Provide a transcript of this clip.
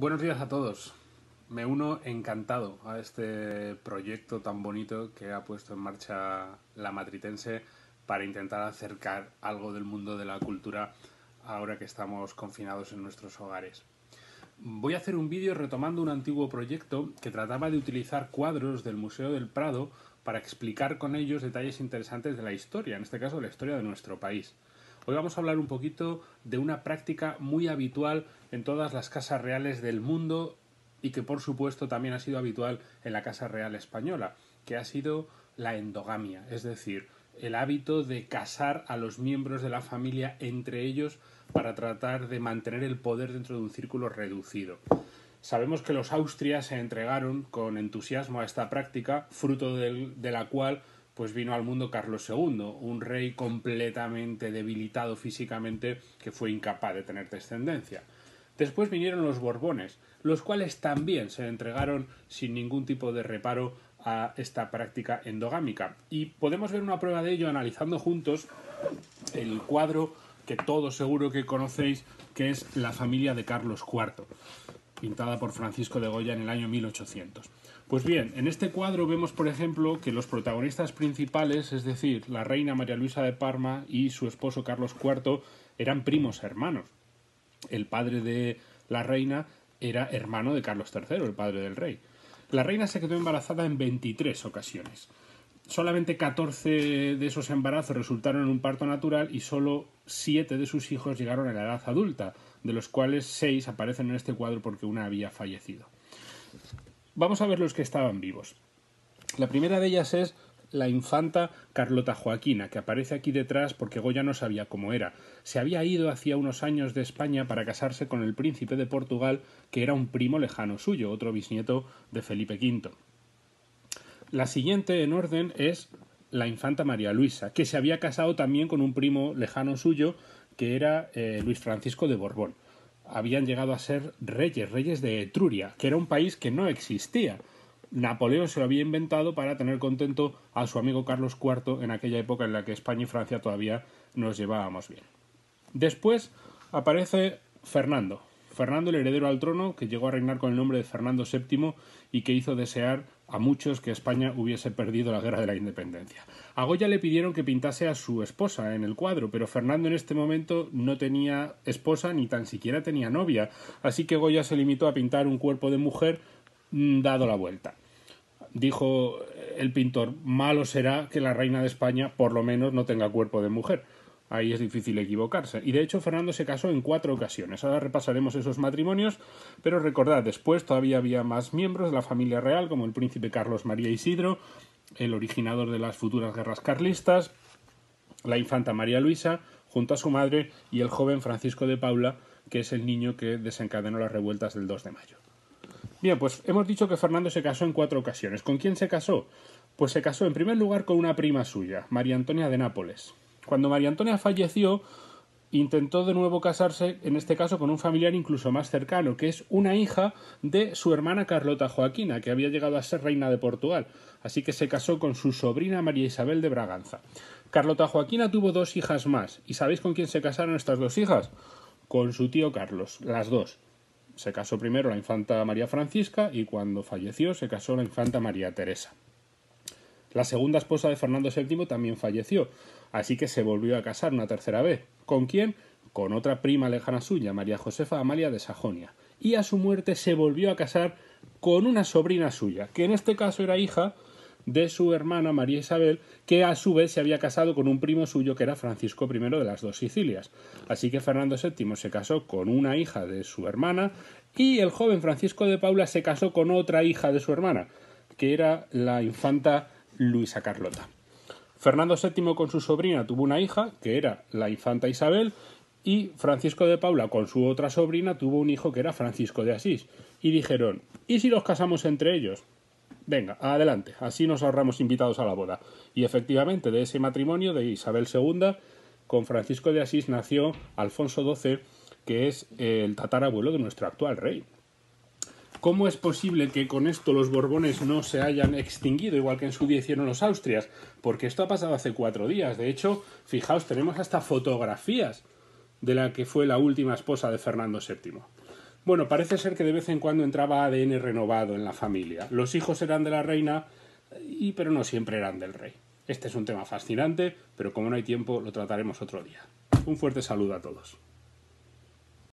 Buenos días a todos. Me uno encantado a este proyecto tan bonito que ha puesto en marcha la matritense para intentar acercar algo del mundo de la cultura ahora que estamos confinados en nuestros hogares. Voy a hacer un vídeo retomando un antiguo proyecto que trataba de utilizar cuadros del Museo del Prado para explicar con ellos detalles interesantes de la historia, en este caso la historia de nuestro país. Hoy vamos a hablar un poquito de una práctica muy habitual en todas las casas reales del mundo y que por supuesto también ha sido habitual en la Casa Real Española, que ha sido la endogamia, es decir, el hábito de casar a los miembros de la familia entre ellos para tratar de mantener el poder dentro de un círculo reducido. Sabemos que los austrias se entregaron con entusiasmo a esta práctica, fruto de la cual pues vino al mundo Carlos II, un rey completamente debilitado físicamente que fue incapaz de tener descendencia. Después vinieron los Borbones, los cuales también se entregaron sin ningún tipo de reparo a esta práctica endogámica. Y podemos ver una prueba de ello analizando juntos el cuadro que todos seguro que conocéis, que es la familia de Carlos IV pintada por Francisco de Goya en el año 1800. Pues bien, en este cuadro vemos, por ejemplo, que los protagonistas principales, es decir, la reina María Luisa de Parma y su esposo Carlos IV, eran primos hermanos. El padre de la reina era hermano de Carlos III, el padre del rey. La reina se quedó embarazada en 23 ocasiones. Solamente 14 de esos embarazos resultaron en un parto natural y solo 7 de sus hijos llegaron a la edad adulta de los cuales seis aparecen en este cuadro porque una había fallecido. Vamos a ver los que estaban vivos. La primera de ellas es la infanta Carlota Joaquina, que aparece aquí detrás porque Goya no sabía cómo era. Se había ido hacía unos años de España para casarse con el príncipe de Portugal, que era un primo lejano suyo, otro bisnieto de Felipe V. La siguiente en orden es la infanta María Luisa, que se había casado también con un primo lejano suyo, que era eh, Luis Francisco de Borbón. Habían llegado a ser reyes, reyes de Etruria, que era un país que no existía. Napoleón se lo había inventado para tener contento a su amigo Carlos IV en aquella época en la que España y Francia todavía nos llevábamos bien. Después aparece Fernando, Fernando el heredero al trono, que llegó a reinar con el nombre de Fernando VII y que hizo desear a muchos que España hubiese perdido la guerra de la independencia. A Goya le pidieron que pintase a su esposa en el cuadro, pero Fernando en este momento no tenía esposa ni tan siquiera tenía novia, así que Goya se limitó a pintar un cuerpo de mujer mm, dado la vuelta. Dijo el pintor, malo será que la reina de España por lo menos no tenga cuerpo de mujer ahí es difícil equivocarse. Y de hecho Fernando se casó en cuatro ocasiones. Ahora repasaremos esos matrimonios, pero recordad, después todavía había más miembros de la familia real, como el príncipe Carlos María Isidro, el originador de las futuras guerras carlistas, la infanta María Luisa, junto a su madre, y el joven Francisco de Paula, que es el niño que desencadenó las revueltas del 2 de mayo. Bien, pues hemos dicho que Fernando se casó en cuatro ocasiones. ¿Con quién se casó? Pues se casó en primer lugar con una prima suya, María Antonia de Nápoles. Cuando María Antonia falleció, intentó de nuevo casarse, en este caso con un familiar incluso más cercano, que es una hija de su hermana Carlota Joaquina, que había llegado a ser reina de Portugal. Así que se casó con su sobrina María Isabel de Braganza. Carlota Joaquina tuvo dos hijas más. ¿Y sabéis con quién se casaron estas dos hijas? Con su tío Carlos, las dos. Se casó primero la infanta María Francisca y cuando falleció se casó la infanta María Teresa. La segunda esposa de Fernando VII también falleció, así que se volvió a casar una tercera vez. ¿Con quién? Con otra prima lejana suya, María Josefa Amalia de Sajonia. Y a su muerte se volvió a casar con una sobrina suya, que en este caso era hija de su hermana María Isabel, que a su vez se había casado con un primo suyo que era Francisco I de las dos Sicilias. Así que Fernando VII se casó con una hija de su hermana y el joven Francisco de Paula se casó con otra hija de su hermana, que era la infanta Luisa Carlota. Fernando VII con su sobrina tuvo una hija, que era la infanta Isabel, y Francisco de Paula con su otra sobrina tuvo un hijo que era Francisco de Asís. Y dijeron, ¿y si los casamos entre ellos? Venga, adelante, así nos ahorramos invitados a la boda. Y efectivamente, de ese matrimonio de Isabel II con Francisco de Asís nació Alfonso XII, que es el tatarabuelo de nuestro actual rey. ¿Cómo es posible que con esto los Borbones no se hayan extinguido, igual que en su día hicieron los Austrias? Porque esto ha pasado hace cuatro días. De hecho, fijaos, tenemos hasta fotografías de la que fue la última esposa de Fernando VII. Bueno, parece ser que de vez en cuando entraba ADN renovado en la familia. Los hijos eran de la reina, y, pero no siempre eran del rey. Este es un tema fascinante, pero como no hay tiempo, lo trataremos otro día. Un fuerte saludo a todos.